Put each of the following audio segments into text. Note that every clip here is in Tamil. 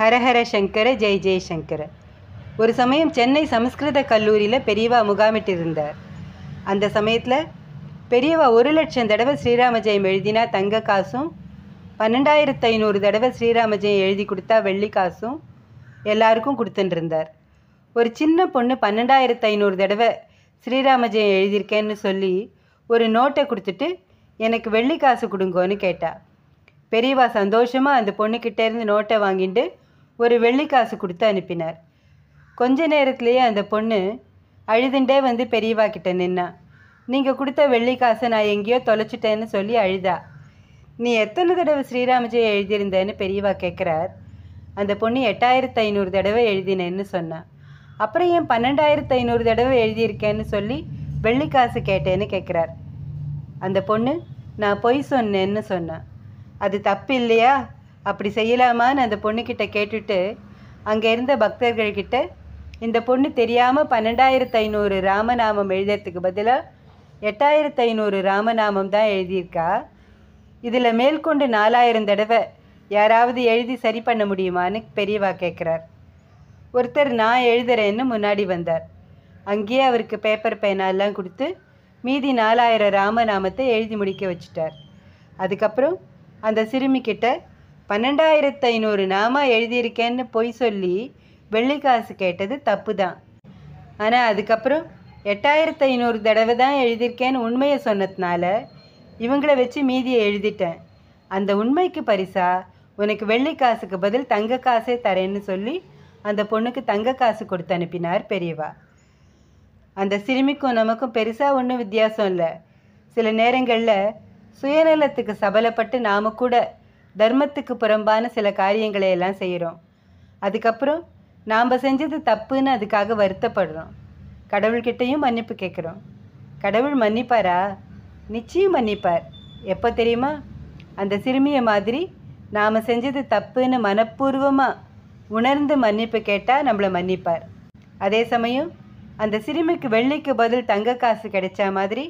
ஹரஹர சங்கர ஜெய் ஜெய்சங்கர ஒரு சமயம் சென்னை சமஸ்கிருத கல்லூரியில் பெரியவா முகாமிட்டு இருந்தார் அந்த சமயத்தில் பெரியவா ஒரு லட்சம் தடவை ஸ்ரீராம ஜெயம் எழுதினா தங்க காசும் பன்னெண்டாயிரத்து ஐநூறு தடவை ஸ்ரீராம ஜெயம் எழுதி கொடுத்தா வெள்ளி காசும் எல்லாருக்கும் கொடுத்துட்டுருந்தார் ஒரு சின்ன பொண்ணு பன்னெண்டாயிரத்து ஐநூறு தடவை ஸ்ரீராம ஜெயம் எழுதியிருக்கேன்னு சொல்லி ஒரு நோட்டை கொடுத்துட்டு எனக்கு வெள்ளி காசு கொடுங்கோன்னு கேட்டா பெரியவா சந்தோஷமாக அந்த பொண்ணுக்கிட்டேருந்து நோட்டை வாங்கிட்டு ஒரு வெள்ளிக்காசு கொடுத்து அனுப்பினார் கொஞ்ச நேரத்திலேயே அந்த பொண்ணு அழுதுண்டே வந்து பெரியவா கிட்ட நின்னா நீங்கள் கொடுத்த வெள்ளி காசை நான் எங்கேயோ தொலைச்சிட்டேன்னு சொல்லி அழுதா நீ எத்தனை தடவை ஸ்ரீராமஜெய எழுதியிருந்தேன்னு பெரியவா கேட்குறார் அந்த பொண்ணு எட்டாயிரத்து ஐநூறு தடவை எழுதினேன்னு சொன்னான் அப்புறம் ஏன் பன்னெண்டாயிரத்து ஐநூறு தடவை எழுதியிருக்கேன்னு சொல்லி வெள்ளிக்காசு கேட்டேன்னு கேட்குறார் அந்த பொண்ணு நான் பொய் சொன்னேன்னு சொன்னான் அது தப்பு இல்லையா அப்படி செய்யலாமான்னு அந்த பொண்ணுக்கிட்ட கேட்டுட்டு அங்கே இருந்த பக்தர்கள்கிட்ட இந்த பொண்ணு தெரியாமல் பன்னெண்டாயிரத்து ஐநூறு ராமநாமம் எழுதுறதுக்கு பதிலாக எட்டாயிரத்து ஐநூறு ராமநாமம் தான் எழுதியிருக்கா இதில் மேற்கொண்டு நாலாயிரம் தடவை யாராவது எழுதி சரி பண்ண முடியுமான்னு பெரியவா கேட்குறார் ஒருத்தர் நான் எழுதுறேன்னு முன்னாடி வந்தார் அங்கேயே அவருக்கு பேப்பர் பேனாலாம் கொடுத்து மீதி நாலாயிரம் ராமநாமத்தை எழுதி முடிக்க வச்சுட்டார் அதுக்கப்புறம் அந்த சிறுமிக்கிட்ட பன்னெண்டாயிரத்து ஐநூறு நாமா எழுதியிருக்கேன்னு பொய் சொல்லி காசு கேட்டது தப்பு தான் ஆனால் அதுக்கப்புறம் எட்டாயிரத்து ஐநூறு தடவை தான் எழுதியிருக்கேன்னு உண்மையை சொன்னதுனால இவங்கள வச்சு மீதியை எழுதிட்டேன் அந்த உண்மைக்கு பரிசா உனக்கு வெள்ளி காசுக்கு பதில் தங்க காசே தரேன்னு சொல்லி அந்த பொண்ணுக்கு தங்க காசு கொடுத்து அனுப்பினார் பெரியவா அந்த சிறுமிக்கும் நமக்கும் பெருசாக ஒன்றும் வித்தியாசம் இல்லை சில நேரங்களில் சுயநலத்துக்கு சபலப்பட்டு நாம் கூட தர்மத்துக்கு புறம்பான சில காரியங்களை எல்லாம் செய்கிறோம் அதுக்கப்புறம் நாம் செஞ்சது தப்புன்னு அதுக்காக வருத்தப்படுறோம் கடவுள்கிட்டையும் மன்னிப்பு கேட்குறோம் கடவுள் மன்னிப்பாரா நிச்சயம் மன்னிப்பார் எப்போ தெரியுமா அந்த சிறுமியை மாதிரி நாம் செஞ்சது தப்புன்னு மனப்பூர்வமாக உணர்ந்து மன்னிப்பு கேட்டால் நம்மளை மன்னிப்பார் அதே சமயம் அந்த சிறுமிக்கு வெள்ளிக்கு பதில் தங்க காசு கிடைச்சா மாதிரி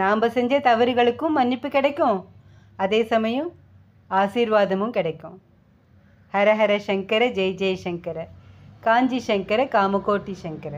நாம் செஞ்ச தவறுகளுக்கும் மன்னிப்பு கிடைக்கும் அதே சமயம் ஆசீர்வாதமும் கிடைக்கும் ஹரஹர சங்கர ஜெய் ஜெய் சங்கர காஞ்சி சங்கர காமகோட்டி சங்கர